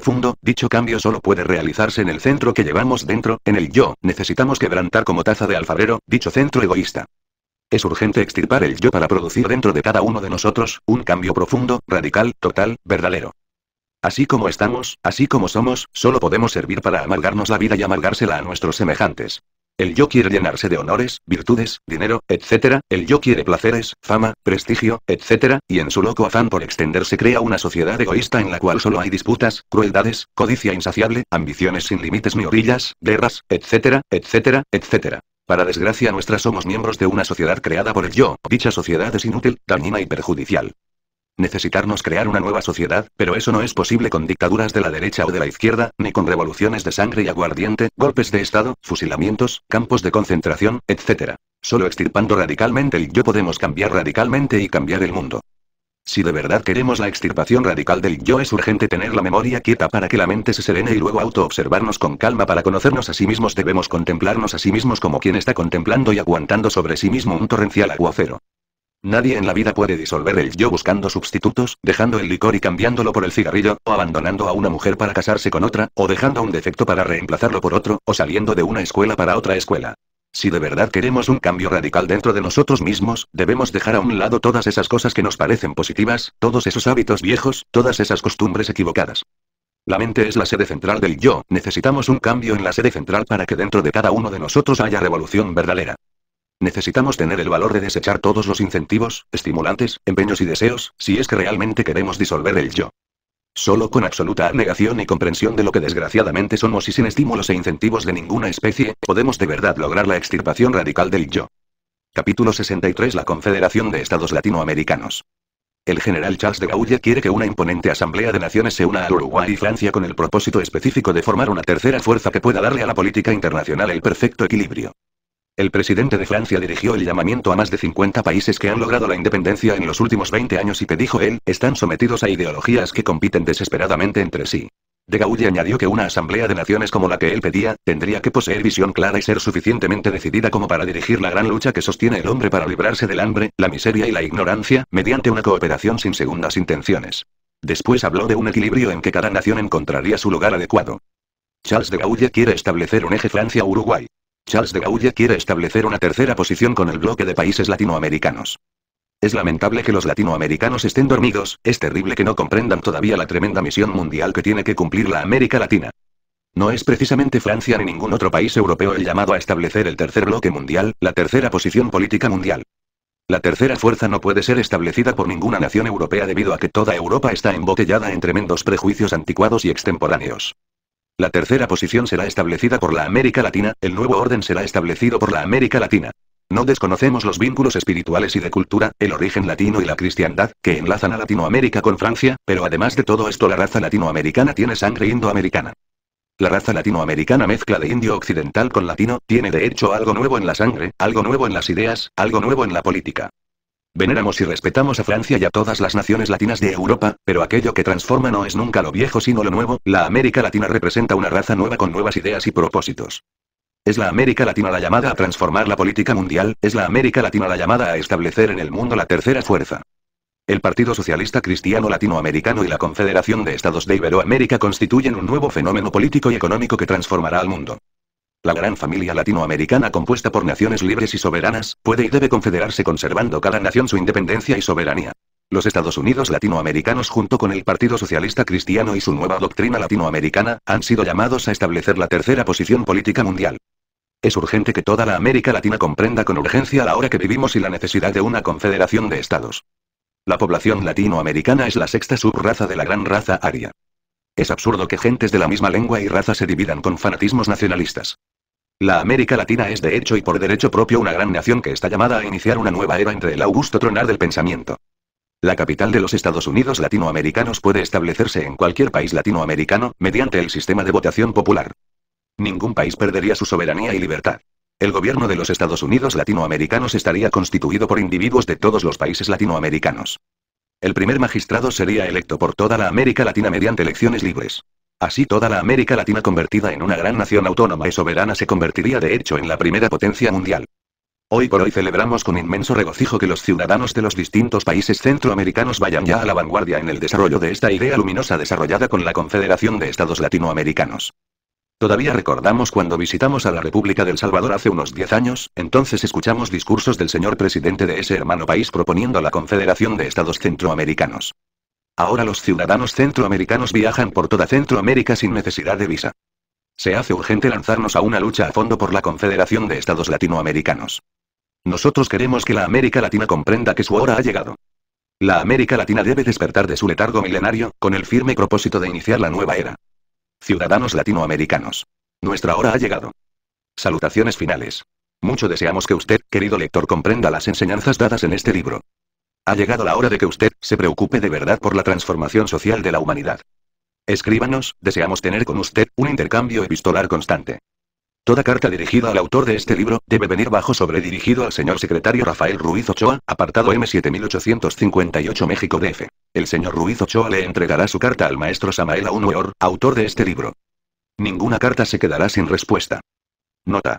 profundo, dicho cambio solo puede realizarse en el centro que llevamos dentro, en el yo, necesitamos quebrantar como taza de alfarero, dicho centro egoísta. Es urgente extirpar el yo para producir dentro de cada uno de nosotros, un cambio profundo, radical, total, verdadero. Así como estamos, así como somos, solo podemos servir para amargarnos la vida y amargársela a nuestros semejantes. El yo quiere llenarse de honores, virtudes, dinero, etcétera. el yo quiere placeres, fama, prestigio, etcétera. y en su loco afán por extenderse crea una sociedad egoísta en la cual solo hay disputas, crueldades, codicia insaciable, ambiciones sin límites ni orillas, guerras, etcétera, etcétera, etcétera. Para desgracia nuestra somos miembros de una sociedad creada por el yo, dicha sociedad es inútil, dañina y perjudicial necesitarnos crear una nueva sociedad, pero eso no es posible con dictaduras de la derecha o de la izquierda, ni con revoluciones de sangre y aguardiente, golpes de Estado, fusilamientos, campos de concentración, etc. Solo extirpando radicalmente el yo podemos cambiar radicalmente y cambiar el mundo. Si de verdad queremos la extirpación radical del yo es urgente tener la memoria quieta para que la mente se serene y luego autoobservarnos con calma para conocernos a sí mismos debemos contemplarnos a sí mismos como quien está contemplando y aguantando sobre sí mismo un torrencial aguacero. Nadie en la vida puede disolver el yo buscando sustitutos, dejando el licor y cambiándolo por el cigarrillo, o abandonando a una mujer para casarse con otra, o dejando un defecto para reemplazarlo por otro, o saliendo de una escuela para otra escuela. Si de verdad queremos un cambio radical dentro de nosotros mismos, debemos dejar a un lado todas esas cosas que nos parecen positivas, todos esos hábitos viejos, todas esas costumbres equivocadas. La mente es la sede central del yo, necesitamos un cambio en la sede central para que dentro de cada uno de nosotros haya revolución verdadera. Necesitamos tener el valor de desechar todos los incentivos, estimulantes, empeños y deseos, si es que realmente queremos disolver el yo. Solo con absoluta negación y comprensión de lo que desgraciadamente somos y sin estímulos e incentivos de ninguna especie, podemos de verdad lograr la extirpación radical del yo. Capítulo 63 La Confederación de Estados Latinoamericanos. El general Charles de Gaulle quiere que una imponente asamblea de naciones se una a Uruguay y Francia con el propósito específico de formar una tercera fuerza que pueda darle a la política internacional el perfecto equilibrio. El presidente de Francia dirigió el llamamiento a más de 50 países que han logrado la independencia en los últimos 20 años y que dijo él, están sometidos a ideologías que compiten desesperadamente entre sí. De Gaulle añadió que una asamblea de naciones como la que él pedía, tendría que poseer visión clara y ser suficientemente decidida como para dirigir la gran lucha que sostiene el hombre para librarse del hambre, la miseria y la ignorancia, mediante una cooperación sin segundas intenciones. Después habló de un equilibrio en que cada nación encontraría su lugar adecuado. Charles de Gaulle quiere establecer un eje Francia-Uruguay. Charles de Gaulle quiere establecer una tercera posición con el bloque de países latinoamericanos. Es lamentable que los latinoamericanos estén dormidos, es terrible que no comprendan todavía la tremenda misión mundial que tiene que cumplir la América Latina. No es precisamente Francia ni ningún otro país europeo el llamado a establecer el tercer bloque mundial, la tercera posición política mundial. La tercera fuerza no puede ser establecida por ninguna nación europea debido a que toda Europa está embotellada en tremendos prejuicios anticuados y extemporáneos. La tercera posición será establecida por la América Latina, el nuevo orden será establecido por la América Latina. No desconocemos los vínculos espirituales y de cultura, el origen latino y la cristiandad, que enlazan a Latinoamérica con Francia, pero además de todo esto la raza latinoamericana tiene sangre indoamericana. La raza latinoamericana mezcla de indio occidental con latino, tiene de hecho algo nuevo en la sangre, algo nuevo en las ideas, algo nuevo en la política. Veneramos y respetamos a Francia y a todas las naciones latinas de Europa, pero aquello que transforma no es nunca lo viejo sino lo nuevo, la América Latina representa una raza nueva con nuevas ideas y propósitos. Es la América Latina la llamada a transformar la política mundial, es la América Latina la llamada a establecer en el mundo la tercera fuerza. El Partido Socialista Cristiano Latinoamericano y la Confederación de Estados de Iberoamérica constituyen un nuevo fenómeno político y económico que transformará al mundo. La gran familia latinoamericana compuesta por naciones libres y soberanas, puede y debe confederarse conservando cada nación su independencia y soberanía. Los Estados Unidos latinoamericanos junto con el Partido Socialista Cristiano y su nueva doctrina latinoamericana, han sido llamados a establecer la tercera posición política mundial. Es urgente que toda la América Latina comprenda con urgencia la hora que vivimos y la necesidad de una confederación de estados. La población latinoamericana es la sexta subraza de la gran raza aria. Es absurdo que gentes de la misma lengua y raza se dividan con fanatismos nacionalistas. La América Latina es de hecho y por derecho propio una gran nación que está llamada a iniciar una nueva era entre el augusto tronar del pensamiento. La capital de los Estados Unidos latinoamericanos puede establecerse en cualquier país latinoamericano, mediante el sistema de votación popular. Ningún país perdería su soberanía y libertad. El gobierno de los Estados Unidos latinoamericanos estaría constituido por individuos de todos los países latinoamericanos. El primer magistrado sería electo por toda la América Latina mediante elecciones libres. Así toda la América Latina convertida en una gran nación autónoma y soberana se convertiría de hecho en la primera potencia mundial. Hoy por hoy celebramos con inmenso regocijo que los ciudadanos de los distintos países centroamericanos vayan ya a la vanguardia en el desarrollo de esta idea luminosa desarrollada con la Confederación de Estados Latinoamericanos. Todavía recordamos cuando visitamos a la República del Salvador hace unos 10 años, entonces escuchamos discursos del señor presidente de ese hermano país proponiendo la Confederación de Estados Centroamericanos. Ahora los ciudadanos centroamericanos viajan por toda Centroamérica sin necesidad de visa. Se hace urgente lanzarnos a una lucha a fondo por la Confederación de Estados Latinoamericanos. Nosotros queremos que la América Latina comprenda que su hora ha llegado. La América Latina debe despertar de su letargo milenario, con el firme propósito de iniciar la nueva era. Ciudadanos latinoamericanos. Nuestra hora ha llegado. Salutaciones finales. Mucho deseamos que usted, querido lector, comprenda las enseñanzas dadas en este libro. Ha llegado la hora de que usted se preocupe de verdad por la transformación social de la humanidad. Escríbanos, deseamos tener con usted un intercambio epistolar constante. Toda carta dirigida al autor de este libro debe venir bajo sobre dirigido al señor secretario Rafael Ruiz Ochoa, apartado M7858 México DF. El señor Ruiz Ochoa le entregará su carta al maestro Samael Aun autor de este libro. Ninguna carta se quedará sin respuesta. Nota.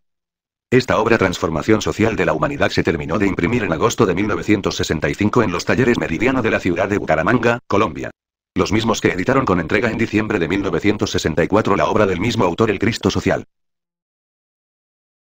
Esta obra Transformación Social de la Humanidad se terminó de imprimir en agosto de 1965 en los talleres Meridiano de la ciudad de Bucaramanga, Colombia. Los mismos que editaron con entrega en diciembre de 1964 la obra del mismo autor El Cristo Social.